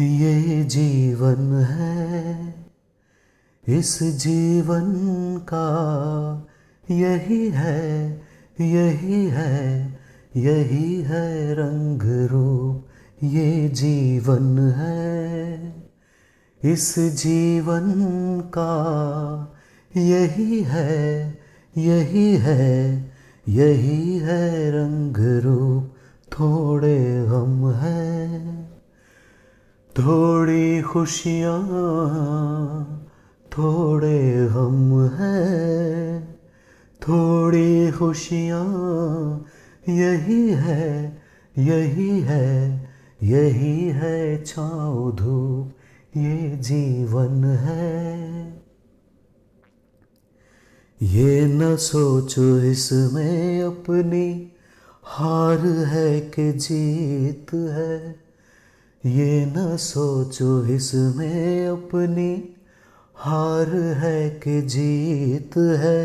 ये जीवन है इस जीवन का यही है यही है यही है रंग रूप ये जीवन है इस जीवन का यही है यही है यही है रंग रूप थोड़े हम हैं थोड़ी खुशियाँ थोड़े हम हैं थोड़ी खुशियाँ यही है यही है यही है छाँव धूप ये जीवन है ये न सोचो इसमें अपनी हार है कि जीत है ये न सोचो इसमें अपनी हार है कि जीत है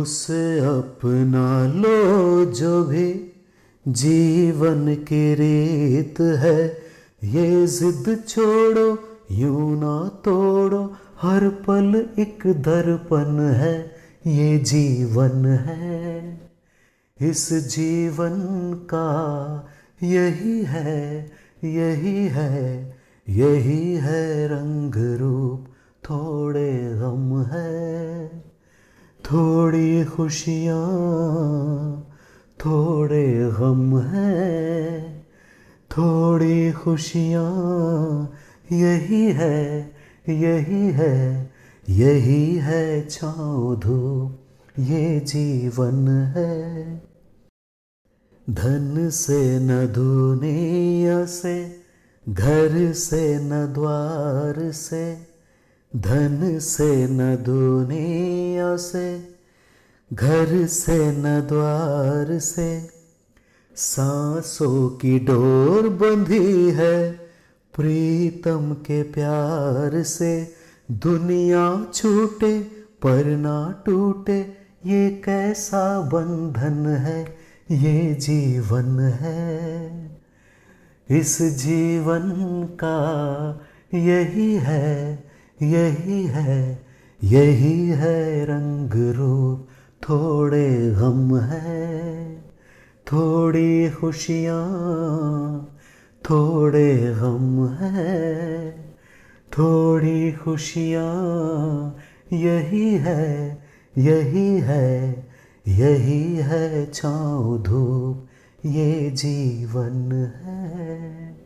उसे अपना लो जो भी जीवन की रीत है ये जिद छोड़ो यू ना तोड़ो हर पल एक दर्पण है ये जीवन है इस जीवन का यही है यही है यही है रंग रूप थोड़े गम है थोड़ी खुशियाँ थोड़े गम है थोड़ी खुशियाँ यही है यही है यही है छाँव धूप ये जीवन है धन से न दुनिया से घर से न द्वार से धन से न दुनिया से घर से न द्वार से सांसों की डोर बंधी है प्रीतम के प्यार से दुनिया छूटे पर ना टूटे ये कैसा बंधन है ये जीवन है इस जीवन का यही है यही है यही है रंग रूप थोड़े गम है थोड़ी खुशियाँ थोड़े गम है थोड़ी खुशियाँ यही है यही है यही है छाँव धूप ये जीवन है